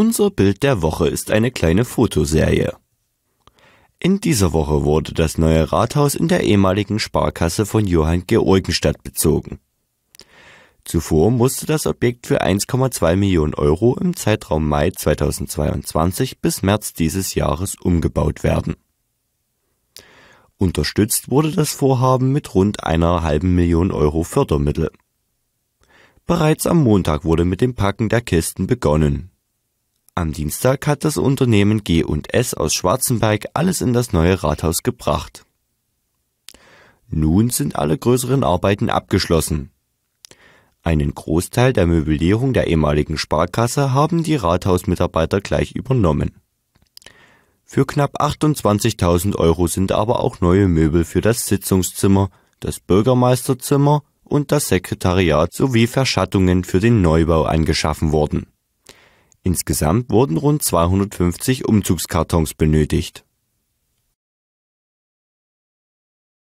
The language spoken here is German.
Unser Bild der Woche ist eine kleine Fotoserie. In dieser Woche wurde das neue Rathaus in der ehemaligen Sparkasse von Johann Georgenstadt bezogen. Zuvor musste das Objekt für 1,2 Millionen Euro im Zeitraum Mai 2022 bis März dieses Jahres umgebaut werden. Unterstützt wurde das Vorhaben mit rund einer halben Million Euro Fördermittel. Bereits am Montag wurde mit dem Packen der Kisten begonnen am Dienstag hat das Unternehmen G&S aus Schwarzenberg alles in das neue Rathaus gebracht. Nun sind alle größeren Arbeiten abgeschlossen. Einen Großteil der Möblierung der ehemaligen Sparkasse haben die Rathausmitarbeiter gleich übernommen. Für knapp 28.000 Euro sind aber auch neue Möbel für das Sitzungszimmer, das Bürgermeisterzimmer und das Sekretariat sowie Verschattungen für den Neubau angeschaffen worden Insgesamt wurden rund 250 Umzugskartons benötigt